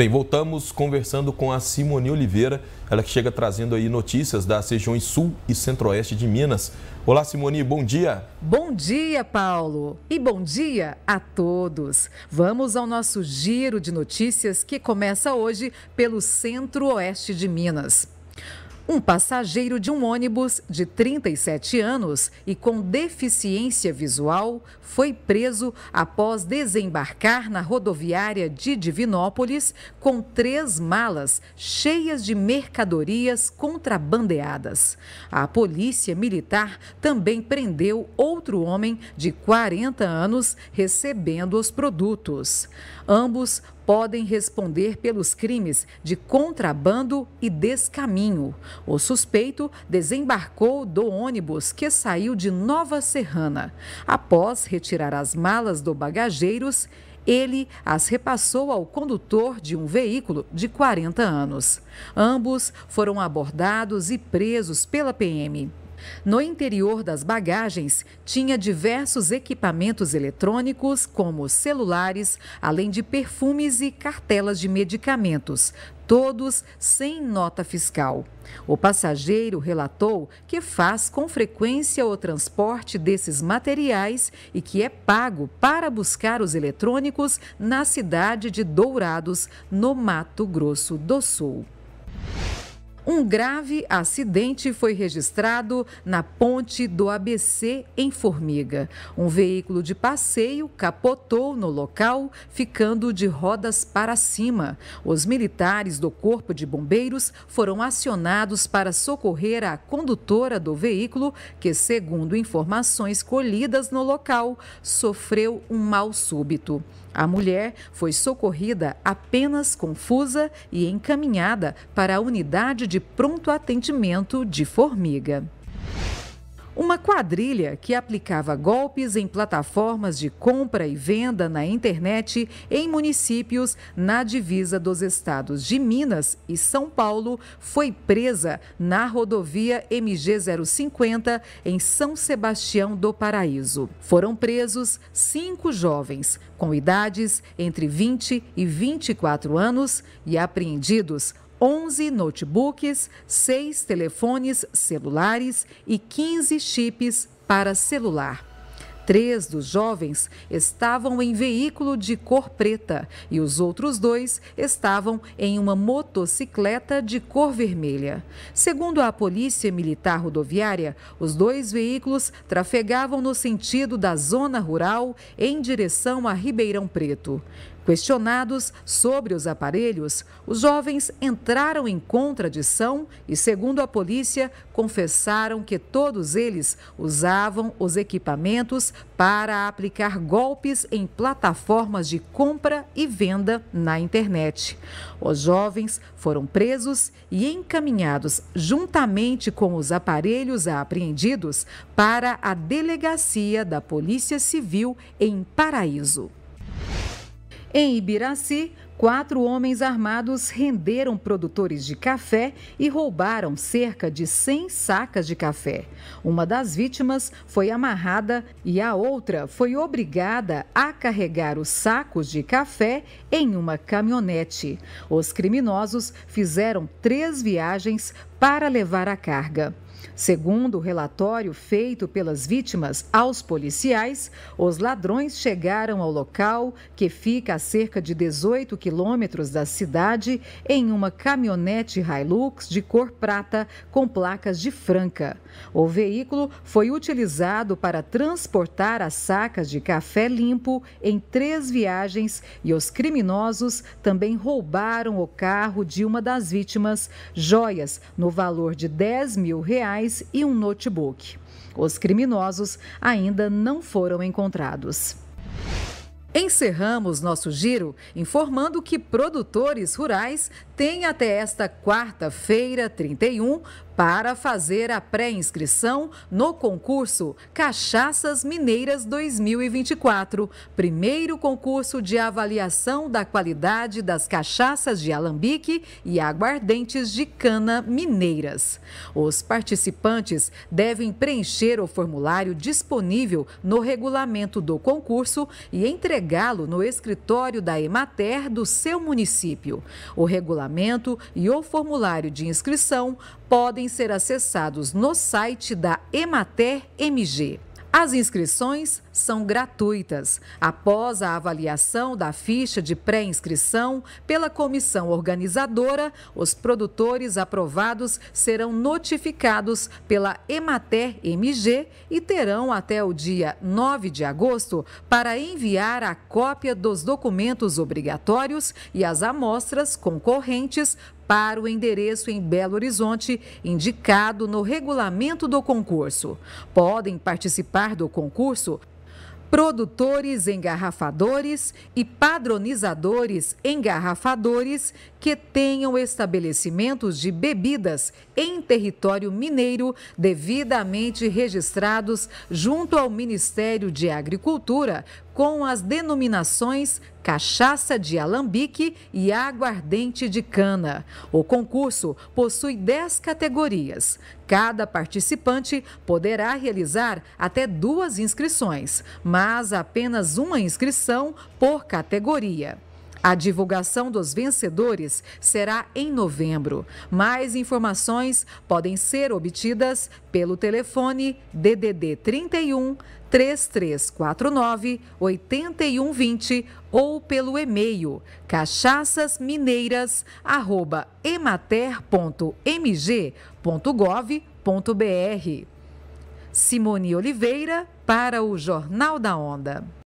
Bem, voltamos conversando com a Simone Oliveira, ela que chega trazendo aí notícias das regiões sul e centro-oeste de Minas. Olá, Simone, bom dia. Bom dia, Paulo, e bom dia a todos. Vamos ao nosso giro de notícias que começa hoje pelo centro-oeste de Minas. Um passageiro de um ônibus de 37 anos e com deficiência visual foi preso após desembarcar na rodoviária de Divinópolis com três malas cheias de mercadorias contrabandeadas. A polícia militar também prendeu outro homem de 40 anos recebendo os produtos. Ambos podem responder pelos crimes de contrabando e descaminho. O suspeito desembarcou do ônibus que saiu de Nova Serrana. Após retirar as malas do bagageiros, ele as repassou ao condutor de um veículo de 40 anos. Ambos foram abordados e presos pela PM. No interior das bagagens tinha diversos equipamentos eletrônicos, como celulares, além de perfumes e cartelas de medicamentos, todos sem nota fiscal. O passageiro relatou que faz com frequência o transporte desses materiais e que é pago para buscar os eletrônicos na cidade de Dourados, no Mato Grosso do Sul. Um grave acidente foi registrado na ponte do ABC em Formiga. Um veículo de passeio capotou no local, ficando de rodas para cima. Os militares do Corpo de Bombeiros foram acionados para socorrer a condutora do veículo, que, segundo informações colhidas no local, sofreu um mal súbito. A mulher foi socorrida apenas confusa e encaminhada para a unidade de pronto atendimento de Formiga. Uma quadrilha que aplicava golpes em plataformas de compra e venda na internet em municípios na divisa dos estados de Minas e São Paulo foi presa na rodovia MG 050 em São Sebastião do Paraíso. Foram presos cinco jovens, com idades entre 20 e 24 anos e apreendidos 11 notebooks, 6 telefones celulares e 15 chips para celular. Três dos jovens estavam em veículo de cor preta e os outros dois estavam em uma motocicleta de cor vermelha. Segundo a Polícia Militar Rodoviária, os dois veículos trafegavam no sentido da zona rural em direção a Ribeirão Preto. Questionados sobre os aparelhos, os jovens entraram em contradição e, segundo a polícia, confessaram que todos eles usavam os equipamentos para aplicar golpes em plataformas de compra e venda na internet. Os jovens foram presos e encaminhados, juntamente com os aparelhos apreendidos, para a delegacia da Polícia Civil em Paraíso. Em Ibiraci, quatro homens armados renderam produtores de café e roubaram cerca de 100 sacas de café. Uma das vítimas foi amarrada e a outra foi obrigada a carregar os sacos de café em uma caminhonete. Os criminosos fizeram três viagens para levar a carga. Segundo o relatório feito pelas vítimas aos policiais, os ladrões chegaram ao local, que fica a cerca de 18 quilômetros da cidade, em uma caminhonete Hilux de cor prata com placas de Franca. O veículo foi utilizado para transportar as sacas de café limpo em três viagens e os criminosos também roubaram o carro de uma das vítimas, joias no valor de 10 mil reais reais e um notebook. Os criminosos ainda não foram encontrados. Encerramos nosso giro informando que produtores rurais tem até esta quarta-feira, 31, para fazer a pré-inscrição no concurso Cachaças Mineiras 2024, primeiro concurso de avaliação da qualidade das cachaças de alambique e aguardentes de cana mineiras. Os participantes devem preencher o formulário disponível no regulamento do concurso e entregá-lo no escritório da Emater do seu município. O regulamento regulamento e o formulário de inscrição podem ser acessados no site da Emater MG. As inscrições são gratuitas. Após a avaliação da ficha de pré-inscrição pela comissão organizadora, os produtores aprovados serão notificados pela Emater MG e terão até o dia 9 de agosto para enviar a cópia dos documentos obrigatórios e as amostras concorrentes para o endereço em Belo Horizonte, indicado no regulamento do concurso. Podem participar do concurso produtores engarrafadores e padronizadores engarrafadores que tenham estabelecimentos de bebidas em território mineiro devidamente registrados junto ao Ministério de Agricultura com as denominações cachaça de alambique e aguardente de cana. O concurso possui 10 categorias. Cada participante poderá realizar até duas inscrições, mas apenas uma inscrição por categoria. A divulgação dos vencedores será em novembro. Mais informações podem ser obtidas pelo telefone DDD 31 3349 8120 ou pelo e-mail cachaçasmineiras@emater.mg.gov.br. Simone Oliveira para o Jornal da Onda.